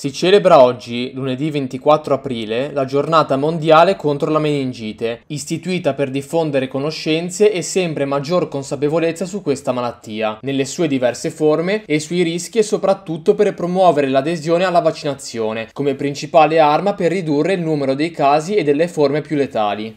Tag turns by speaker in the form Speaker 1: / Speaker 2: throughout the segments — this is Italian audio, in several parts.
Speaker 1: Si celebra oggi, lunedì 24 aprile, la giornata mondiale contro la meningite, istituita per diffondere conoscenze e sempre maggior consapevolezza su questa malattia, nelle sue diverse forme e sui rischi e soprattutto per promuovere l'adesione alla vaccinazione, come principale arma per ridurre il numero dei casi e delle forme più letali.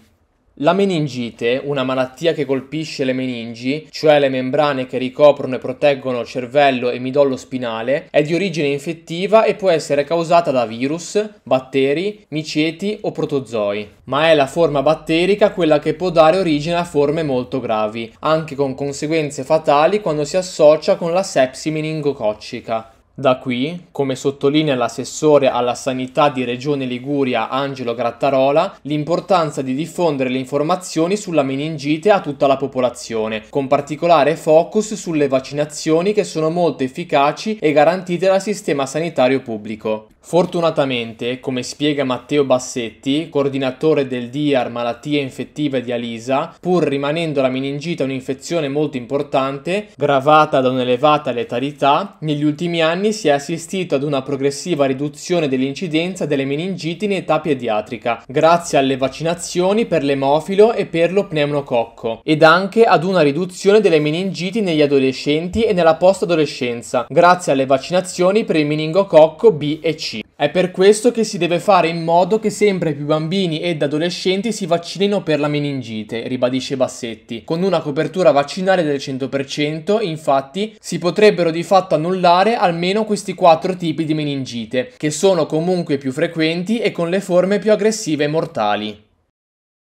Speaker 1: La meningite, una malattia che colpisce le meningi, cioè le membrane che ricoprono e proteggono il cervello e midollo spinale, è di origine infettiva e può essere causata da virus, batteri, miceti o protozoi. Ma è la forma batterica quella che può dare origine a forme molto gravi, anche con conseguenze fatali quando si associa con la sepsi meningococcica. Da qui, come sottolinea l'assessore alla sanità di Regione Liguria Angelo Grattarola, l'importanza di diffondere le informazioni sulla meningite a tutta la popolazione, con particolare focus sulle vaccinazioni che sono molto efficaci e garantite dal sistema sanitario pubblico. Fortunatamente, come spiega Matteo Bassetti, coordinatore del DIAR Malattie Infettive di Alisa, pur rimanendo la meningite un'infezione molto importante, gravata da un'elevata letalità, negli ultimi anni anni si è assistito ad una progressiva riduzione dell'incidenza delle meningiti in età pediatrica, grazie alle vaccinazioni per l'emofilo e per lo pneumococco, ed anche ad una riduzione delle meningiti negli adolescenti e nella post-adolescenza, grazie alle vaccinazioni per il meningococco B e C. È per questo che si deve fare in modo che sempre più bambini ed adolescenti si vaccinino per la meningite, ribadisce Bassetti. Con una copertura vaccinale del 100%, infatti, si potrebbero di fatto annullare almeno questi quattro tipi di meningite, che sono comunque più frequenti e con le forme più aggressive e mortali.